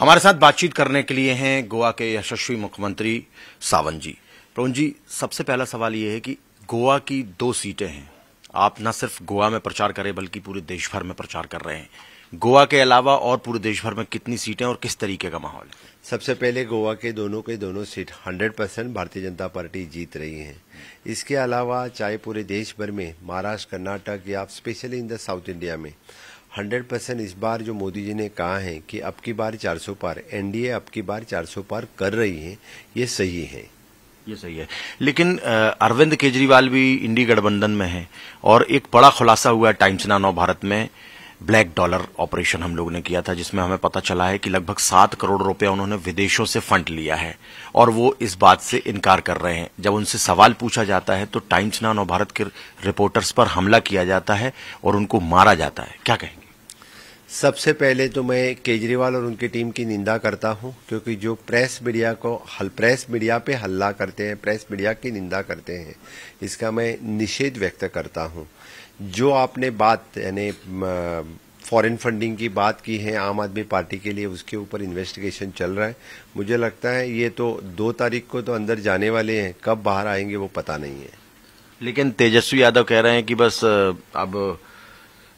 हमारे साथ बातचीत करने के लिए हैं गोवा के यशस्वी मुख्यमंत्री सावन जी प्रवन जी सबसे पहला सवाल ये है कि गोवा की दो सीटें हैं आप न सिर्फ गोवा में प्रचार करें बल्कि पूरे देश भर में प्रचार कर रहे हैं गोवा के अलावा और पूरे देश भर में कितनी सीटें और किस तरीके का माहौल है सबसे पहले गोवा के दोनों के दोनों सीट 100 परसेंट भारतीय जनता पार्टी जीत रही है इसके अलावा चाहे पूरे देश भर में महाराष्ट्र कर्नाटक या specially in the South India में हंड्रेड परसेंट इस बार जो मोदी जी ने कहा है कि अब की बार 400 पार एनडीए अब की बार 400 पार कर रही है ये सही है ये सही है लेकिन अरविंद केजरीवाल भी इंडी गठबंधन में है और एक बड़ा खुलासा हुआ है टाइम्स ना नौ भारत में ब्लैक डॉलर ऑपरेशन हम लोग ने किया था जिसमें हमें पता चला है कि लगभग सात करोड़ रुपया उन्होंने विदेशों से फंड लिया है और वो इस बात से इनकार कर रहे हैं जब उनसे सवाल पूछा जाता है तो टाइम्स ना नौ भारत के रिपोर्टर्स पर हमला किया जाता है और उनको मारा जाता है क्या कहेंगे सबसे पहले तो मैं केजरीवाल और उनकी टीम की निंदा करता हूं क्योंकि जो प्रेस मीडिया को हल प्रेस मीडिया पे हल्ला करते हैं प्रेस मीडिया की निंदा करते हैं इसका मैं निषेध व्यक्त करता हूं जो आपने बात यानी फॉरेन फंडिंग की बात की है आम आदमी पार्टी के लिए उसके ऊपर इन्वेस्टिगेशन चल रहा है मुझे लगता है ये तो दो तारीख को तो अंदर जाने वाले हैं कब बाहर आएंगे वो पता नहीं है लेकिन तेजस्वी यादव कह रहे हैं कि बस अब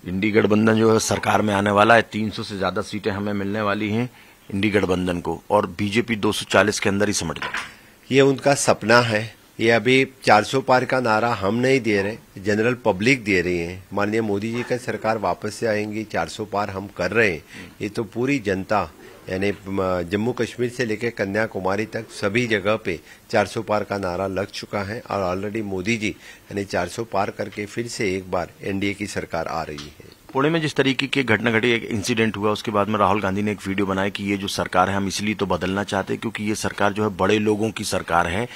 इंडी गठबंधन जो है सरकार में आने वाला है 300 से ज्यादा सीटें हमें मिलने वाली हैं इंडी गठबंधन को और बीजेपी 240 के अंदर ही समझ गए ये उनका सपना है ये अभी 400 पार का नारा हम नहीं दे रहे जनरल पब्लिक दे रही है माननीय मोदी जी का सरकार वापस से आएंगी 400 पार हम कर रहे हैं ये तो पूरी जनता यानी जम्मू कश्मीर से लेकर कन्याकुमारी तक सभी जगह पे 400 पार का नारा लग चुका है और ऑलरेडी मोदी जी यानी 400 पार करके फिर से एक बार एनडीए की सरकार आ रही है पुणे में जिस तरीके की घटना घटी एक इंसिडेंट हुआ उसके बाद में राहुल गांधी ने एक वीडियो बनाया कि ये जो सरकार है हम इसलिए तो बदलना चाहते हैं क्योंकि ये सरकार जो है बड़े लोगों की सरकार है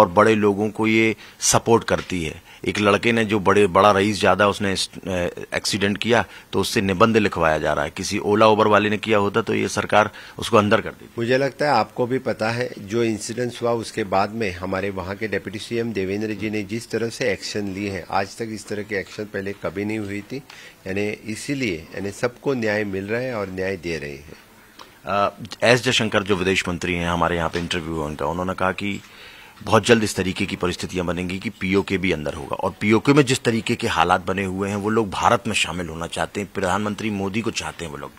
और बड़े लोगों को ये सपोर्ट करती है एक लड़के ने जो बड़े बड़ा रईस ज्यादा उसने एक्सीडेंट किया तो उससे निबंध लिखवाया जा रहा है किसी ओला ओबर वाले ने किया होता तो ये सरकार उसको अंदर कर दी मुझे लगता है आपको भी पता है जो इंसिडेंस हुआ उसके बाद में हमारे वहां के डेप्यूटी सीएम देवेंद्र जी ने जिस तरह से एक्शन लिए हैं आज तक इस तरह के एक्शन पहले कभी नहीं हुई थी यानी इसीलिए यानी सबको न्याय मिल रहा है और न्याय दे रहे हैं एस जयशंकर जो विदेश मंत्री हैं हमारे यहाँ पे इंटरव्यू है उनका उन्होंने कहा कि बहुत जल्द इस तरीके की परिस्थितियां बनेंगी कि पीओके भी अंदर होगा और पीओके में जिस तरीके के हालात बने हुए हैं वो लोग भारत में शामिल होना चाहते हैं प्रधानमंत्री मोदी को चाहते हैं वो लोग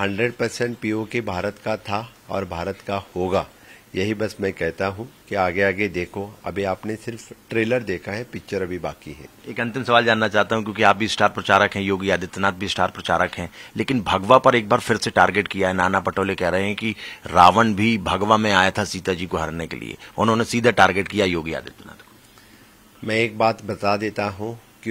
हंड्रेड परसेंट पीओके भारत का था और भारत का होगा यही बस मैं कहता हूं कि आगे आगे देखो अभी आपने सिर्फ ट्रेलर देखा है पिक्चर अभी बाकी है एक अंतिम सवाल जानना चाहता हूँ क्योंकि आप भी स्टार प्रचारक हैं योगी आदित्यनाथ भी स्टार प्रचारक हैं लेकिन भगवा पर एक बार फिर से टारगेट किया है नाना पटोले कह रहे हैं कि रावण भी भगवा में आया था सीता जी को हरने के लिए उन्होंने सीधा टारगेट किया योगी आदित्यनाथ को मैं एक बात बता देता हूँ कि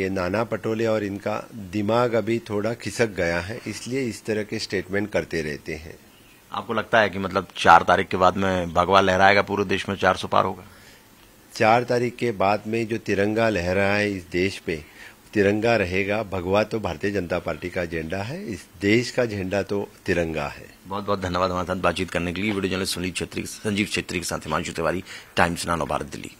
ये नाना पटोले और इनका दिमाग अभी थोड़ा खिसक गया है इसलिए इस तरह के स्टेटमेंट करते रहते हैं आपको लगता है कि मतलब चार तारीख के बाद में भगवा लहराएगा पूरे देश में चार सौ पार होगा चार तारीख के बाद में जो तिरंगा लहरा है इस देश पे तिरंगा रहेगा भगवा तो भारतीय जनता पार्टी का एजेंडा है इस देश का झंडा तो तिरंगा है बहुत बहुत धन्यवाद हमारे साथ बातचीत करने के लिए वीडियो जर्नलिस्ट सुनील छेत्री संजीव छेत्री के साथ हिमांशु तिवारी टाइम्स नानो भारत दिल्ली